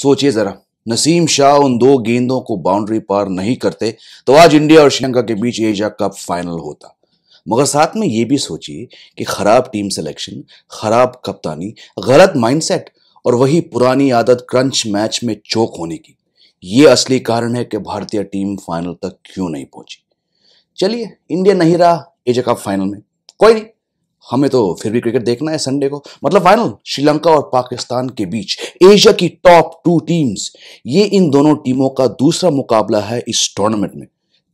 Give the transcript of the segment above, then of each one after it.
सोचिए जरा नसीम शाह उन दो गेंदों को बाउंड्री पार नहीं करते तो आज इंडिया और श्रीलंका के बीच एशिया कप फाइनल होता मगर साथ में ये भी सोचिए कि खराब टीम सिलेक्शन खराब कप्तानी गलत माइंडसेट और वही पुरानी आदत क्रंच मैच में चोक होने की ये असली कारण है कि भारतीय टीम फाइनल तक क्यों नहीं पहुंची चलिए इंडिया नहीं रहा एशिया कप फाइनल में कोई नहीं हमें तो फिर भी क्रिकेट देखना है संडे को मतलब फाइनल श्रीलंका और पाकिस्तान के बीच एशिया की टॉप टू टीम्स ये इन दोनों टीमों का दूसरा मुकाबला है इस टूर्नामेंट में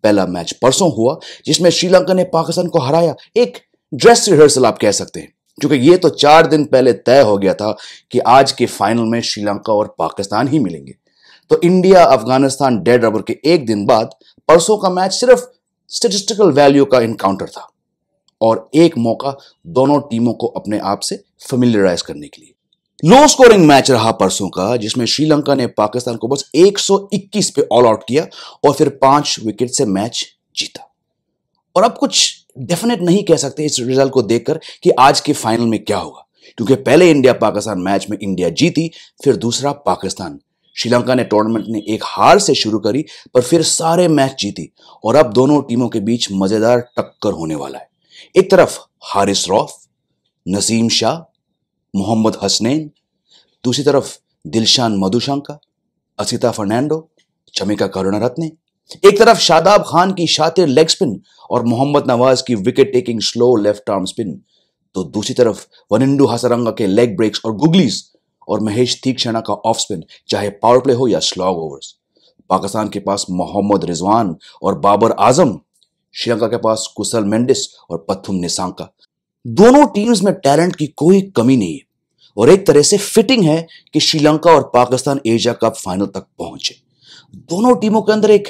पहला मैच परसों हुआ जिसमें श्रीलंका ने पाकिस्तान को हराया एक ड्रेस रिहर्सल आप कह सकते हैं क्योंकि ये तो चार दिन पहले तय हो गया था कि आज के फाइनल में श्रीलंका और पाकिस्तान ही मिलेंगे तो इंडिया अफगानिस्तान डेड रबर के एक दिन बाद परसों का मैच सिर्फ स्टेटिस्टिकल वैल्यू का इनकाउंटर था और एक मौका दोनों टीमों को अपने आप से फेमिलराइज करने के लिए लो स्कोरिंग मैच रहा परसों का जिसमें श्रीलंका ने पाकिस्तान को बस 121 पे ऑल आउट किया और फिर पांच विकेट से मैच जीता और अब कुछ डेफिनेट नहीं कह सकते इस रिजल्ट को देखकर कि आज के फाइनल में क्या होगा क्योंकि पहले इंडिया पाकिस्तान मैच में इंडिया जीती फिर दूसरा पाकिस्तान श्रीलंका ने टूर्नामेंट ने एक हार से शुरू करी पर फिर सारे मैच जीती और अब दोनों टीमों के बीच मजेदार टक्कर होने वाला है एक तरफ हारिस रॉफ नसीम शाह मोहम्मद हसनैन दूसरी तरफ दिलशान मधुशंका असिता फर्नांडो चमिका करुणारत्ने एक तरफ शादाब खान की शातिर लेग स्पिन और मोहम्मद नवाज की wicket taking slow left arm spin तो दूसरी तरफ वनिंडू हसरंगा के लेग ब्रेक्स और गुगलीज और महेश तीक्षणा का ऑफ स्पिन चाहे पावर प्ले हो या स्लॉग ओवर्स पाकिस्तान के पास मोहम्मद रिजवान और बाबर आजम श्रीलंका के पास कुशल मेंडिस और पथुम निशांका दोनों टीम्स में टैलेंट की कोई कमी नहीं है और एक तरह से फिटिंग है कि श्रीलंका और पाकिस्तान एशिया कप फाइनल तक पहुंचे दोनों टीमों के अंदर एक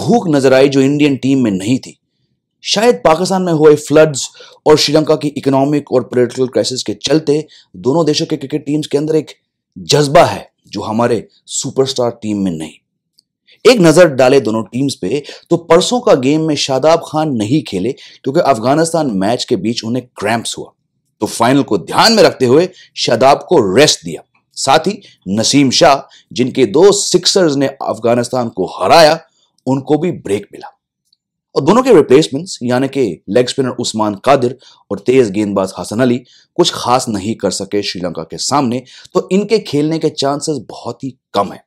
भूख नजर आई जो इंडियन टीम में नहीं थी शायद पाकिस्तान में हुए फ्लड्स और श्रीलंका की इकोनॉमिक और पोलिटिकल क्राइसिस के चलते दोनों देशों के क्रिकेट टीम्स के अंदर एक जज्बा है जो हमारे सुपरस्टार टीम में नहीं एक नजर डाले दोनों टीम्स पे तो परसों का गेम में शादाब खान नहीं खेले क्योंकि अफगानिस्तान मैच के बीच उन्हें क्रैम्प्स हुआ तो फाइनल को ध्यान में रखते हुए शादाब को रेस्ट दिया साथ ही नसीम शाह जिनके दो सिक्सर्स ने अफगानिस्तान को हराया उनको भी ब्रेक मिला और दोनों के रिप्लेसमेंट्स यानी कि लेग स्पिनर उस्मान कादिर और तेज गेंदबाज हसन अली कुछ खास नहीं कर सके श्रीलंका के सामने तो इनके खेलने के चांसेस बहुत ही कम है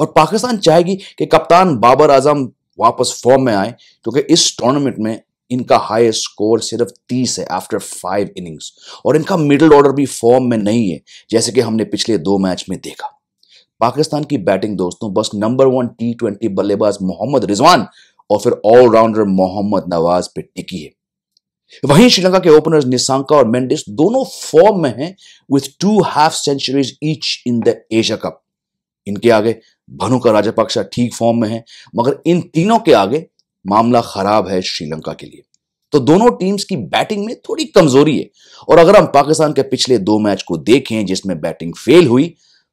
और पाकिस्तान चाहेगी कि कप्तान बाबर आजम वापस फॉर्म में आए क्योंकि इस टूर्नामेंट में इनका हाईएस्ट स्कोर सिर्फ 30 है आफ्टर फाइव इनिंग्स और इनका मिडिल ऑर्डर भी फॉर्म में नहीं है जैसे कि हमने पिछले दो मैच में देखा पाकिस्तान की बैटिंग दोस्तों बस नंबर वन टी ट्वेंटी बल्लेबाज मोहम्मद रिजवान और फिर ऑलराउंडर मोहम्मद नवाज पे टिकी है वहीं श्रीलंका के ओपनर्स निशांका और मेंडिस दोनों फॉर्म में हैं with two half centuries each in the Asia cup इनके आगे भनुका राजपक्षा ठीक फॉर्म में है मगर इन तीनों के आगे मामला खराब है श्रीलंका के लिए तो दोनों टीम्स की बैटिंग में थोड़ी कमजोरी है और अगर हम पाकिस्तान के पिछले दो मैच को देखें जिसमें बैटिंग फेल हुई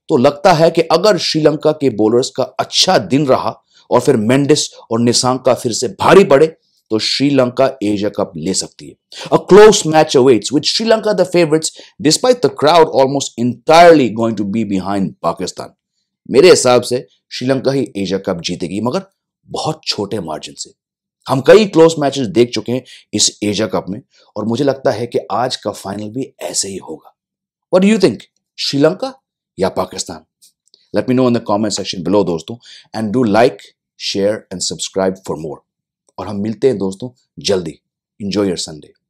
तो लगता है कि अगर श्रीलंका के बॉलर्स का अच्छा दिन रहा और फिर मेंडिस और का फिर से भारी पड़े तो श्रीलंका एशिया कप ले सकती है a close match awaits with Sri Lanka the favourites despite the crowd almost entirely going to be behind Pakistan मेरे हिसाब से श्रीलंका ही एशिया कप जीतेगी मगर बहुत छोटे मार्जिन से हम कई क्लोज मैचेस देख चुके हैं इस एशिया कप में और मुझे लगता है कि आज का फाइनल भी ऐसे ही होगा और यू थिंक श्रीलंका या Pakistan let me know in the comment section below दोस्तों and do like share and subscribe for more और हम मिलते हैं दोस्तों जल्दी इंजॉय योर संडे